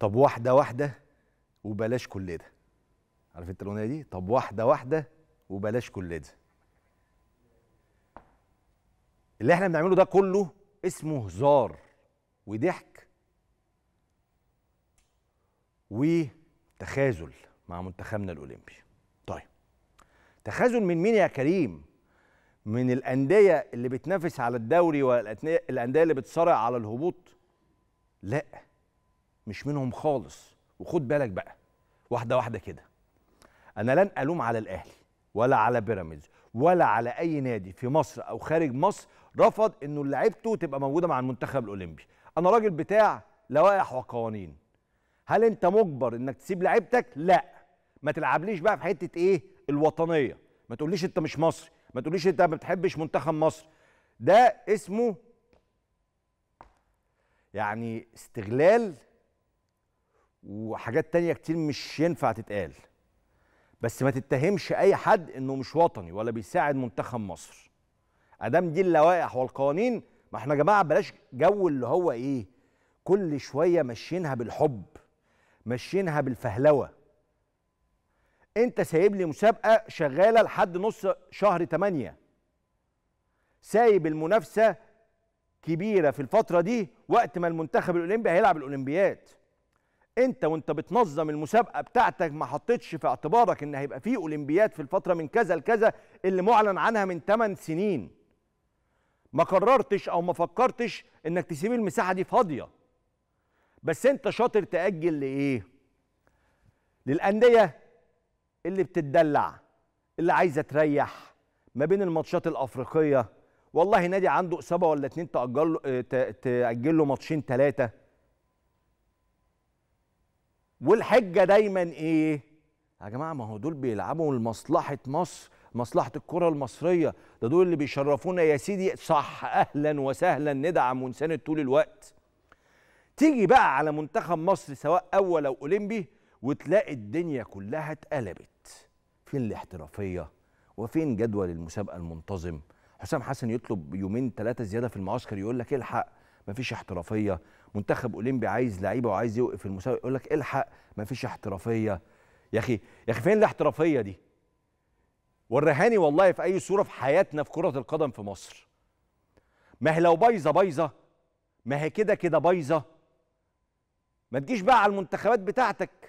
طب واحده واحده وبلاش كل ده عارف انت الاغنيه دي طب واحده واحده وبلاش كل ده اللي احنا بنعمله ده كله اسمه هزار وضحك وتخاذل مع منتخبنا الاولمبي طيب تخاذل من مين يا كريم من الانديه اللي بتنافس على الدوري والانديه اللي بتصارع على الهبوط لا مش منهم خالص وخد بالك بقى واحده واحده كده انا لن الوم على الاهلي ولا على بيراميدز ولا على اي نادي في مصر او خارج مصر رفض انه لعيبته تبقى موجوده مع المنتخب الاولمبي انا راجل بتاع لوائح وقوانين هل انت مجبر انك تسيب لعيبتك لا ما تلعبليش بقى في حته ايه الوطنيه ما تقوليش انت مش مصري ما تقوليش انت ما بتحبش منتخب مصر ده اسمه يعني استغلال وحاجات تانية كتير مش ينفع تتقال بس ما تتهمش اي حد انه مش وطني ولا بيساعد منتخب مصر ادام دي اللوائح والقوانين ما احنا يا جماعه بلاش جو اللي هو ايه كل شويه ماشيينها بالحب ماشيينها بالفهلوه انت سايب لي مسابقه شغاله لحد نص شهر 8 سايب المنافسه كبيره في الفتره دي وقت ما المنتخب الاولمبي هيلعب الاولمبياد انت وانت بتنظم المسابقه بتاعتك ما حطيتش في اعتبارك ان هيبقى في اولمبياد في الفتره من كذا لكذا اللي معلن عنها من 8 سنين ما قررتش او ما فكرتش انك تسيب المساحه دي فاضيه بس انت شاطر تاجل لايه للانديه اللي بتدلع اللي عايزه تريح ما بين الماتشات الافريقيه والله نادي عنده اصابه ولا اتنين تاجل له اه، تاجل له ماتشين ثلاثه والحجه دايما ايه يا جماعه ما هو دول بيلعبوا لمصلحه مصر مصلحه الكره المصريه ده دول اللي بيشرفونا يا سيدي صح اهلا وسهلا ندعم ونساند طول الوقت تيجي بقى على منتخب مصر سواء اول او اولمبي وتلاقي الدنيا كلها اتقلبت فين الاحترافيه وفين جدول المسابقه المنتظم حسام حسن يطلب يومين ثلاثه زياده في المعسكر يقول لك الحق مفيش احترافيه منتخب اولمبي عايز لعيبه وعايز يوقف المسابقه يقول لك الحق مفيش احترافيه يا اخي يا اخي فين الاحترافيه دي وريهاني والله في اي صوره في حياتنا في كره القدم في مصر ما هي لو بايظه بايظه ما هي كده كده بايظه ما تجيش بقى على المنتخبات بتاعتك